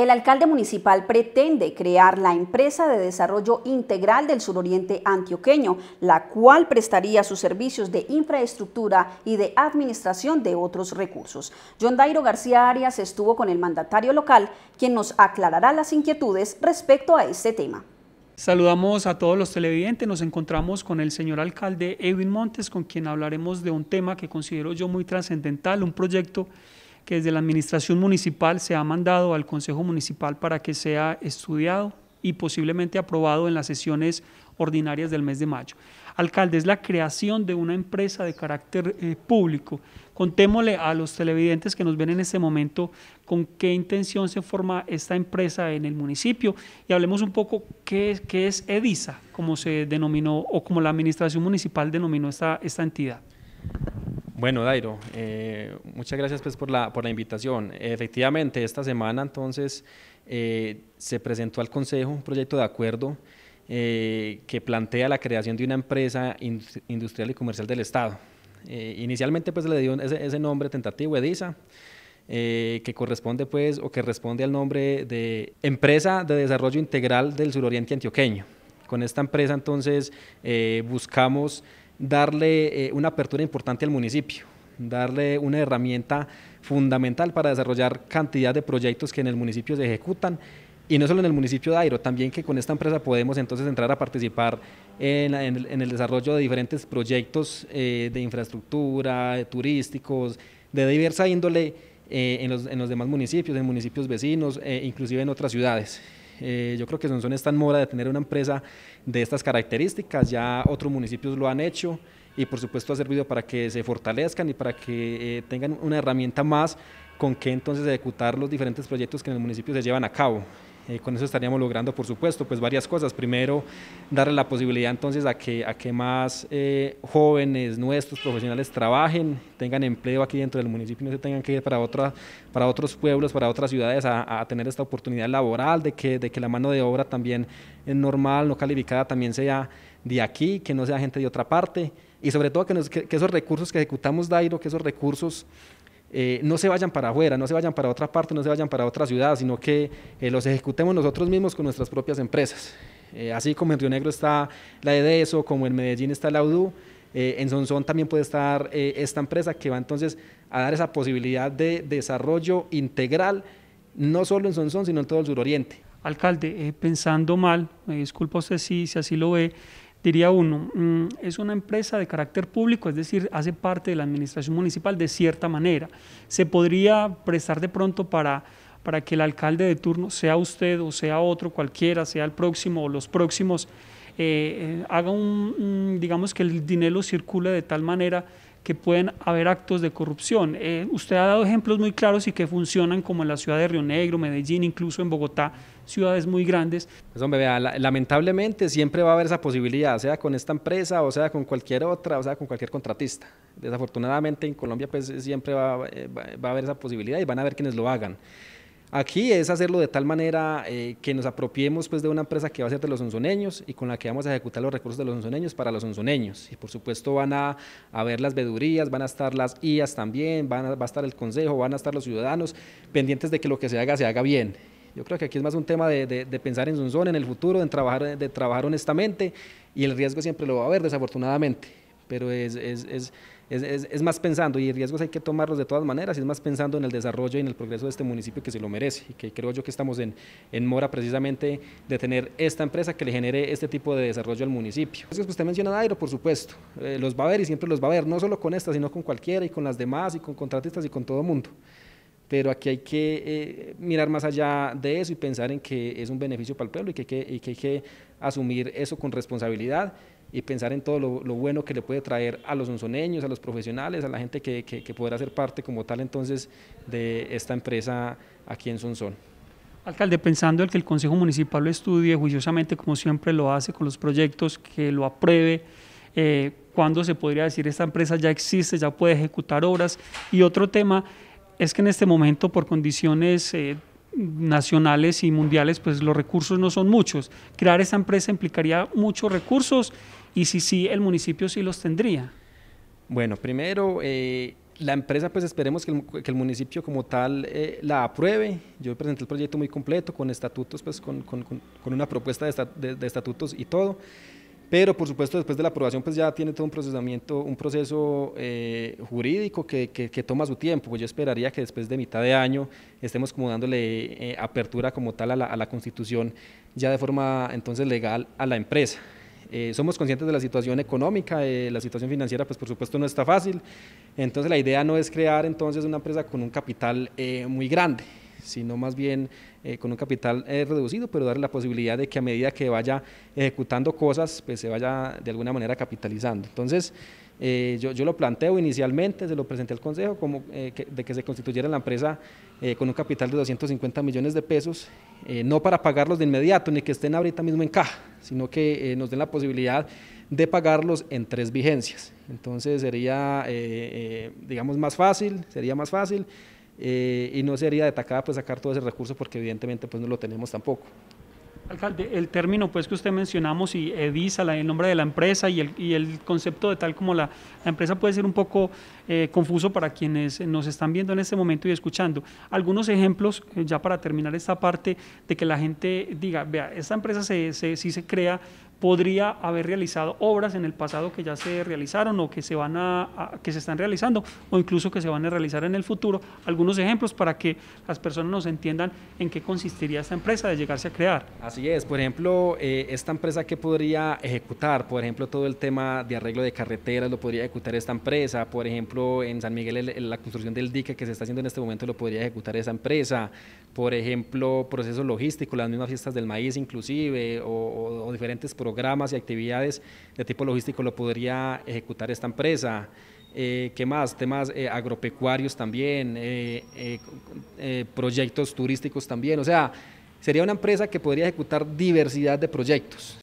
El alcalde municipal pretende crear la empresa de desarrollo integral del suroriente antioqueño, la cual prestaría sus servicios de infraestructura y de administración de otros recursos. John Dairo García Arias estuvo con el mandatario local, quien nos aclarará las inquietudes respecto a este tema. Saludamos a todos los televidentes, nos encontramos con el señor alcalde Edwin Montes, con quien hablaremos de un tema que considero yo muy trascendental, un proyecto que desde la administración municipal se ha mandado al Consejo Municipal para que sea estudiado y posiblemente aprobado en las sesiones ordinarias del mes de mayo. Alcalde, es la creación de una empresa de carácter eh, público. Contémosle a los televidentes que nos ven en este momento con qué intención se forma esta empresa en el municipio y hablemos un poco qué, es EDISA, como se denominó o como la administración municipal denominó esta, esta entidad. Bueno, Dairo, eh, muchas gracias pues, por, la, por la invitación. Efectivamente, esta semana entonces eh, se presentó al Consejo un proyecto de acuerdo eh, que plantea la creación de una empresa industrial y comercial del Estado. inicialmente pues, le dio ese, nombre tentativo, EDISA, que corresponde pues, o que responde al nombre de Empresa de Desarrollo Integral del Suroriente Antioqueño. Con esta empresa entonces buscamos darle eh, una apertura importante al municipio, darle una herramienta fundamental para desarrollar cantidad de proyectos que en el municipio se ejecutan y no solo en el municipio de Airo, también que con esta empresa podemos entonces entrar a participar en, el desarrollo de diferentes proyectos eh, de infraestructura, turísticos, de diversa índole eh, en, los, demás municipios, en municipios vecinos, inclusive en otras ciudades. Eh, yo creo que son está en moda de tener una empresa de estas características, ya otros municipios lo han hecho y por supuesto ha servido para que se fortalezcan y para que eh, tengan una herramienta más con que entonces ejecutar los diferentes proyectos que en el municipio se llevan a cabo. Eh, con eso estaríamos logrando, por supuesto, pues varias cosas. Primero, darle la posibilidad entonces a que, a más eh, jóvenes nuestros profesionales trabajen, tengan empleo aquí dentro del municipio y no se tengan que ir para, otra, para otros pueblos, para otras ciudades a, tener esta oportunidad laboral, de que, de que la mano de obra también es eh, normal, no calificada, también sea de aquí, que no sea gente de otra parte. Y sobre todo que esos recursos que ejecutamos, Dairo, que esos recursos eh, no se vayan para afuera, no se vayan para otra parte, no se vayan para otra ciudad, sino que eh, los ejecutemos nosotros mismos con nuestras propias empresas. Eh, así como en Río Negro está la EDESO, como en Medellín está la UDU, en Sonsón también puede estar esta empresa que va entonces a dar esa posibilidad de desarrollo integral, no solo en Sonsón, sino en todo el suroriente. Alcalde, pensando mal, me disculpo si, si así lo ve, diría uno, mm, es una empresa de carácter público, es decir, hace parte de la administración municipal de cierta manera. Se podría prestar de pronto para, para que el alcalde de turno, sea usted o sea otro, cualquiera, sea el próximo o los próximos, eh, eh, haga un, digamos que el dinero circule de tal manera que pueden haber actos de corrupción. Eh, usted ha dado ejemplos muy claros y que funcionan como en la ciudad de Río Negro, Medellín, incluso en Bogotá, ciudades muy grandes. Pues, lamentablemente siempre va a haber esa posibilidad, sea con esta empresa, o sea con cualquier otra, o sea con cualquier contratista. Desafortunadamente en Colombia pues siempre va, eh, a haber esa posibilidad y van a haber quienes lo hagan. Aquí es hacerlo de tal manera eh, que nos apropiemos pues, de una empresa que va a ser de los sonzoneños y con la que vamos a ejecutar los recursos de los onzoneños para los sonzoneños. Y por supuesto van a haber las vedurías, van a estar las IAS también, van va a estar el consejo, van a estar los ciudadanos pendientes de que lo que se haga se haga bien. Yo creo que aquí es más un tema de, de, pensar en Sonzón, en el futuro, en trabajar, de trabajar honestamente y el riesgo siempre lo va a haber, desafortunadamente. Pero es, es es, más pensando, y riesgos hay que tomarlos de todas maneras, y es más pensando en el desarrollo y en el progreso de este municipio que se lo merece, y que creo yo que estamos en, mora precisamente de tener esta empresa que le genere este tipo de desarrollo al municipio. que pues, usted menciona Airo, por supuesto, eh, los va a ver y siempre los va a ver, no solo con esta, sino con cualquiera y con las demás y con contratistas y con todo el mundo pero aquí hay que eh, mirar más allá de eso y pensar en que es un beneficio para el pueblo y que hay que asumir eso con responsabilidad y pensar en todo lo, bueno que le puede traer a los onzoneños, a los profesionales, a la gente que, que, podrá ser parte como tal entonces de esta empresa aquí en Sonzón. Alcalde, pensando en que el Consejo Municipal lo estudie juiciosamente, como siempre lo hace con los proyectos, que lo apruebe, eh, ¿cuándo se podría decir esta empresa ya existe, ya puede ejecutar obras? Y otro tema es que en este momento, por condiciones eh, nacionales y mundiales, pues los recursos no son muchos. Crear esta empresa implicaría muchos recursos y si sí, el municipio sí los tendría. Bueno, primero, eh, la empresa, pues esperemos que el, municipio como tal eh, la apruebe. Yo presenté el proyecto muy completo, con estatutos, pues con, una propuesta de, estatutos y todo pero por supuesto después de la aprobación pues ya tiene todo un procesamiento, un proceso eh, jurídico que, toma su tiempo, pues yo esperaría que después de mitad de año estemos como dándole apertura como tal a la, a la constitución ya de forma entonces legal a la empresa. Eh, somos conscientes de la situación económica, eh, la situación financiera, pues por supuesto no está fácil. Entonces la idea no es crear entonces una empresa con un capital eh, muy grande, sino más bien con un capital reducido, pero darle la posibilidad de que a medida que vaya ejecutando cosas, pues se vaya de alguna manera capitalizando. Entonces yo, lo planteo inicialmente, se lo presenté al Consejo, como, de que se constituyera la empresa con un capital de 250 millones de pesos, no para pagarlos de inmediato, ni que estén ahorita mismo en caja, sino que eh, nos den la posibilidad de pagarlos en tres vigencias. Entonces sería, eh, eh, digamos, más fácil, sería más fácil y no sería de pues, sacar todo ese recurso porque evidentemente pues no lo tenemos tampoco. Alcalde, el término pues que usted mencionamos y EDISA, el nombre de la empresa y el, concepto de tal como la, empresa puede ser un poco eh, confuso para quienes nos están viendo en este momento y escuchando. Algunos ejemplos, eh, ya para terminar esta parte, de que la gente diga, vea, esta empresa se, se, sí se crea podría haber realizado obras en el pasado que ya se realizaron o que se van a, que se están realizando o incluso que se van a realizar en el futuro. Algunos ejemplos para que las personas nos entiendan en qué consistiría esta empresa de llegarse a crear. Así es, por ejemplo, eh, esta empresa que podría ejecutar, por ejemplo, todo el tema de arreglo de carreteras lo podría ejecutar esta empresa, por ejemplo, en San Miguel la construcción del dique que se está haciendo en este momento lo podría ejecutar esa empresa, por ejemplo, procesos logísticos, las mismas fiestas del maíz inclusive o, diferentes procesos programas y actividades de tipo logístico lo podría ejecutar esta empresa. Eh, ¿Qué más? Temas eh, agropecuarios también, eh, proyectos turísticos también. O sea, sería una empresa que podría ejecutar diversidad de proyectos.